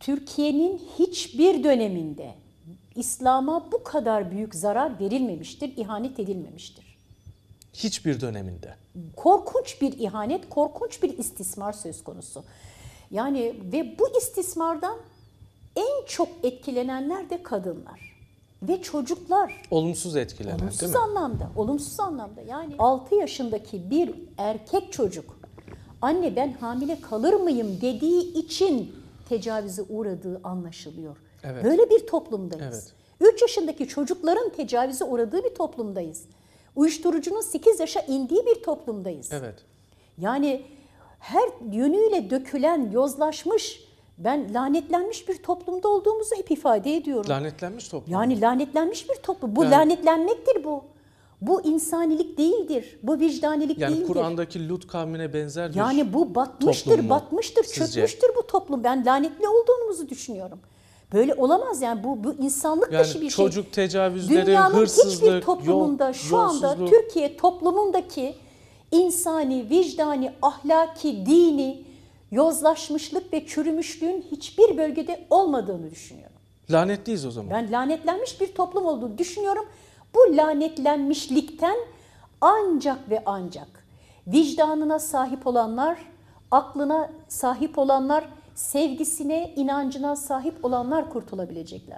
Türkiye'nin hiçbir döneminde İslam'a bu kadar büyük zarar verilmemiştir, ihanet edilmemiştir. Hiçbir döneminde. Korkunç bir ihanet, korkunç bir istismar söz konusu. Yani ve bu istismardan en çok etkilenenler de kadınlar ve çocuklar. Olumsuz etkilenen olumsuz değil mi? anlamda, olumsuz anlamda. Yani 6 yaşındaki bir erkek çocuk anne ben hamile kalır mıyım dediği için tecavüze uğradığı anlaşılıyor. Evet. Böyle bir toplumdayız. Evet. 3 yaşındaki çocukların tecavüze uğradığı bir toplumdayız. Uyuşturucunun 8 yaşa indiği bir toplumdayız. Evet. Yani her yönüyle dökülen, yozlaşmış, ben lanetlenmiş bir toplumda olduğumuzu hep ifade ediyorum. Lanetlenmiş toplum. Yani lanetlenmiş bir toplum. Bu yani, lanetlenmektir bu. Bu insanilik değildir. Bu vicdanilik yani değildir. Yani Kur'an'daki Lut kavmine benzer bir Yani bu batmıştır, batmıştır, sizce? çökmüştür bu toplum. Ben lanetli olduğumuzu düşünüyorum. Böyle olamaz yani bu bu insanlık yani dışı bir çocuk şey. Çocuk tecavüzleri, Dünyanın hırsızlık, hiçbir toplumunda yol, şu anda Türkiye toplumundaki insani, vicdani, ahlaki, dini yozlaşmışlık ve çürümüşlüğün hiçbir bölgede olmadığını düşünüyorum. Lanetliyiz o zaman. Ben lanetlenmiş bir toplum olduğunu düşünüyorum. Bu lanetlenmişlikten ancak ve ancak vicdanına sahip olanlar, aklına sahip olanlar, sevgisine, inancına sahip olanlar kurtulabilecekler.